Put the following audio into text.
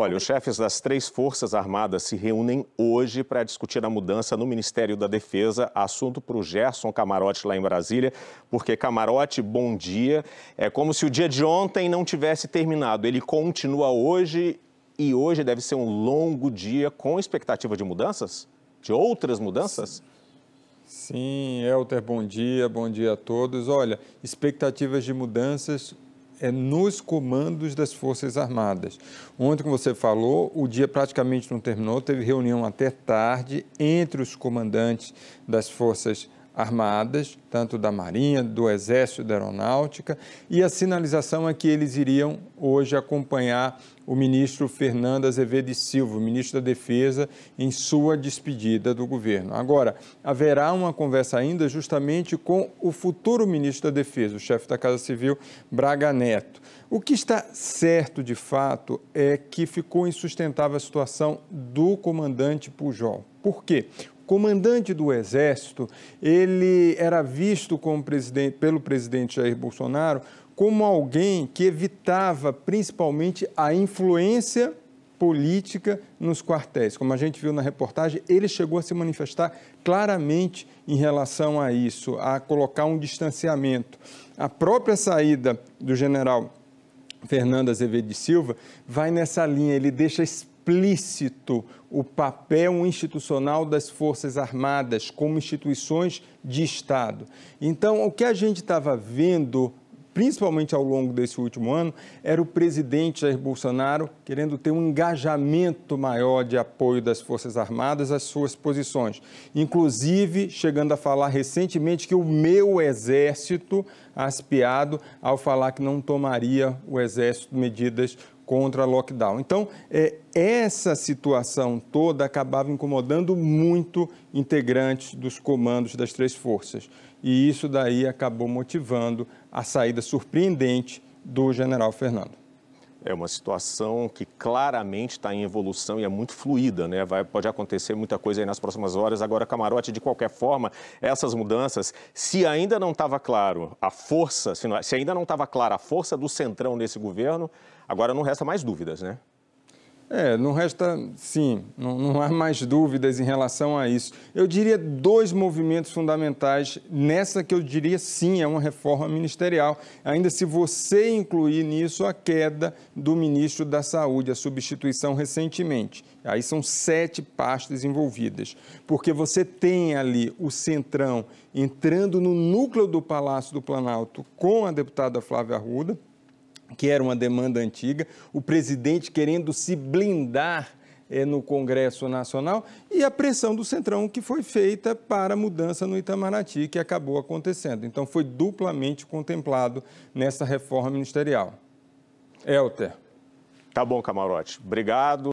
Olha, os chefes das três Forças Armadas se reúnem hoje para discutir a mudança no Ministério da Defesa, assunto para o Gerson Camarote lá em Brasília, porque Camarote, bom dia. É como se o dia de ontem não tivesse terminado. Ele continua hoje e hoje deve ser um longo dia com expectativa de mudanças? De outras mudanças? Sim, Elter, bom dia, bom dia a todos. Olha, expectativas de mudanças é nos comandos das Forças Armadas. Ontem, como você falou, o dia praticamente não terminou, teve reunião até tarde entre os comandantes das Forças Armadas armadas, tanto da Marinha, do Exército, da Aeronáutica, e a sinalização é que eles iriam hoje acompanhar o ministro Fernando Azevedo e Silva, ministro da Defesa, em sua despedida do governo. Agora, haverá uma conversa ainda justamente com o futuro ministro da Defesa, o chefe da Casa Civil, Braga Neto. O que está certo de fato é que ficou insustentável a situação do comandante Pujol. Por quê? comandante do Exército, ele era visto presidente, pelo presidente Jair Bolsonaro como alguém que evitava principalmente a influência política nos quartéis. Como a gente viu na reportagem, ele chegou a se manifestar claramente em relação a isso, a colocar um distanciamento. A própria saída do general Fernando Azevedo de Silva vai nessa linha, ele deixa explícito o papel institucional das Forças Armadas como instituições de Estado. Então, o que a gente estava vendo principalmente ao longo desse último ano, era o presidente Jair Bolsonaro querendo ter um engajamento maior de apoio das Forças Armadas às suas posições. Inclusive, chegando a falar recentemente que o meu exército, aspiado, ao falar que não tomaria o exército medidas contra lockdown. Então, é, essa situação toda acabava incomodando muito integrantes dos comandos das três forças. E isso daí acabou motivando a saída surpreendente do general Fernando. É uma situação que claramente está em evolução e é muito fluida, né? Vai, pode acontecer muita coisa aí nas próximas horas. Agora, camarote, de qualquer forma, essas mudanças, se ainda não estava claro a força, se, não, se ainda não estava clara a força do Centrão nesse governo, agora não resta mais dúvidas, né? É, não resta, sim, não, não, há mais dúvidas em relação a isso. Eu diria dois movimentos fundamentais nessa que eu diria sim é uma reforma ministerial, ainda se você incluir nisso a queda do ministro da Saúde, a substituição recentemente. Aí são sete pastas envolvidas, porque você tem ali o centrão entrando no núcleo do Palácio do Planalto com a deputada Flávia Arruda que era uma demanda antiga, o presidente querendo se blindar é, no Congresso Nacional e a pressão do Centrão que foi feita para a mudança no Itamaraty, que acabou acontecendo. Então, foi duplamente contemplado nessa reforma ministerial. Elter. Tá bom, Camarote. Obrigado.